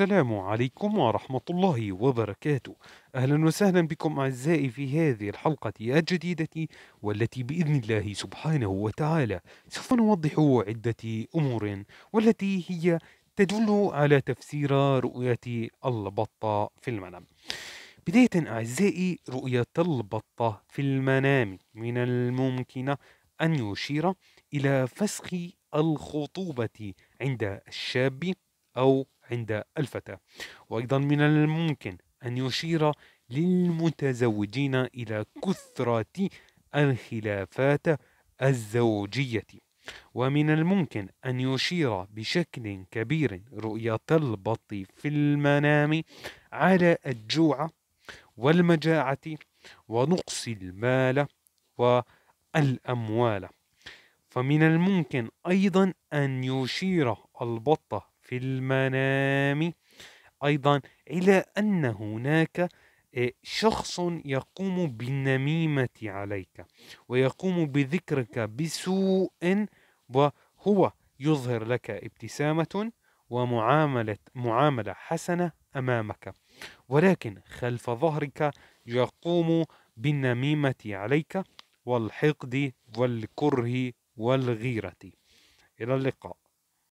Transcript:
السلام عليكم ورحمة الله وبركاته أهلا وسهلا بكم أعزائي في هذه الحلقة الجديدة والتي بإذن الله سبحانه وتعالى سوف نوضح عدة أمور والتي هي تدل على تفسير رؤية البطة في المنام بداية أعزائي رؤية البطة في المنام من الممكن أن يشير إلى فسخ الخطوبة عند الشاب أو عند الفتاة وأيضا من الممكن أن يشير للمتزوجين إلى كثرة الخلافات الزوجية ومن الممكن أن يشير بشكل كبير رؤية البط في المنام على الجوع والمجاعة ونقص المال والأموال فمن الممكن أيضا أن يشير البطة في المنام أيضا إلى أن هناك آه، شخص يقوم بالنميمة عليك ويقوم بذكرك بسوء وهو يظهر لك ابتسامة ومعاملة معاملة حسنة أمامك ولكن خلف ظهرك يقوم بالنميمة عليك والحقد والكره والغيرة إلى اللقاء